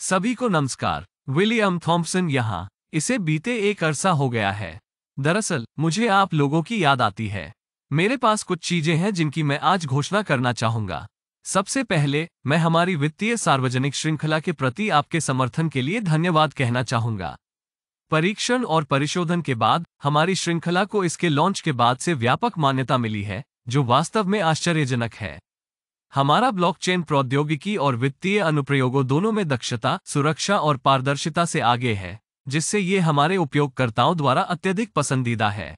सभी को नमस्कार विलियम थॉम्पसन यहाँ इसे बीते एक अरसा हो गया है दरअसल मुझे आप लोगों की याद आती है मेरे पास कुछ चीजें हैं जिनकी मैं आज घोषणा करना चाहूंगा सबसे पहले मैं हमारी वित्तीय सार्वजनिक श्रृंखला के प्रति आपके समर्थन के लिए धन्यवाद कहना चाहूंगा परीक्षण और परिशोधन के बाद हमारी श्रृंखला को इसके लॉन्च के बाद से व्यापक मान्यता मिली है जो वास्तव में आश्चर्यजनक है हमारा ब्लॉकचेन प्रौद्योगिकी और वित्तीय अनुप्रयोगों दोनों में दक्षता सुरक्षा और पारदर्शिता से आगे है जिससे ये हमारे उपयोगकर्ताओं द्वारा अत्यधिक पसंदीदा है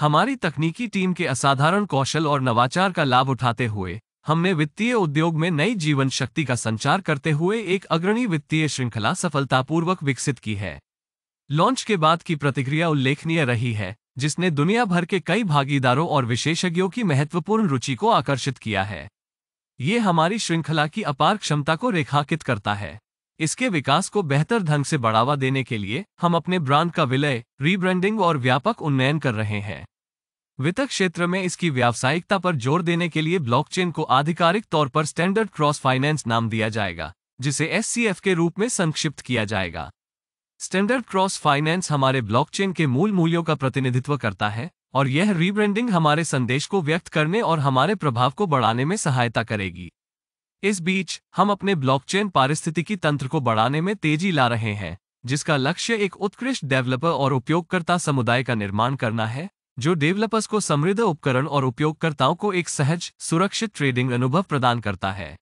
हमारी तकनीकी टीम के असाधारण कौशल और नवाचार का लाभ उठाते हुए हमने वित्तीय उद्योग में नई जीवन शक्ति का संचार करते हुए एक अग्रणी वित्तीय श्रृंखला सफलतापूर्वक विकसित की है लॉन्च के बाद की प्रतिक्रिया उल्लेखनीय रही है जिसने दुनिया भर के कई भागीदारों और विशेषज्ञों की महत्वपूर्ण रुचि को आकर्षित किया है ये हमारी श्रृंखला की अपार क्षमता को रेखाकित करता है इसके विकास को बेहतर ढंग से बढ़ावा देने के लिए हम अपने ब्रांड का विलय रीब्रांडिंग और व्यापक उन्नयन कर रहे हैं वित्त क्षेत्र में इसकी व्यावसायिकता पर जोर देने के लिए ब्लॉकचेन को आधिकारिक तौर पर स्टैंडर्ड क्रॉस फाइनेंस नाम दिया जाएगा जिसे एस के रूप में संक्षिप्त किया जाएगा स्टैंडर्ड क्रॉस फाइनेंस हमारे ब्लॉकचेन के मूल मूल्यों का प्रतिनिधित्व करता है और यह रीब्रेंडिंग हमारे संदेश को व्यक्त करने और हमारे प्रभाव को बढ़ाने में सहायता करेगी इस बीच हम अपने ब्लॉकचेन पारिस्थितिकी तंत्र को बढ़ाने में तेजी ला रहे हैं जिसका लक्ष्य एक उत्कृष्ट डेवलपर और उपयोगकर्ता समुदाय का निर्माण करना है जो डेवलपर्स को समृद्ध उपकरण और उपयोगकर्ताओं को एक सहज सुरक्षित ट्रेडिंग अनुभव प्रदान करता है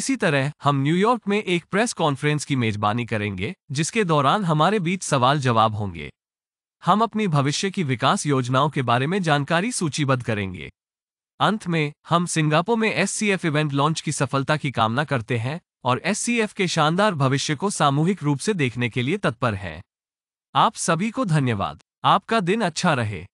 इसी तरह हम न्यूयॉर्क में एक प्रेस कॉन्फ्रेंस की मेजबानी करेंगे जिसके दौरान हमारे बीच सवाल जवाब होंगे हम अपनी भविष्य की विकास योजनाओं के बारे में जानकारी सूचीबद्ध करेंगे अंत में हम सिंगापुर में एस इवेंट लॉन्च की सफलता की कामना करते हैं और एस के शानदार भविष्य को सामूहिक रूप से देखने के लिए तत्पर हैं आप सभी को धन्यवाद आपका दिन अच्छा रहे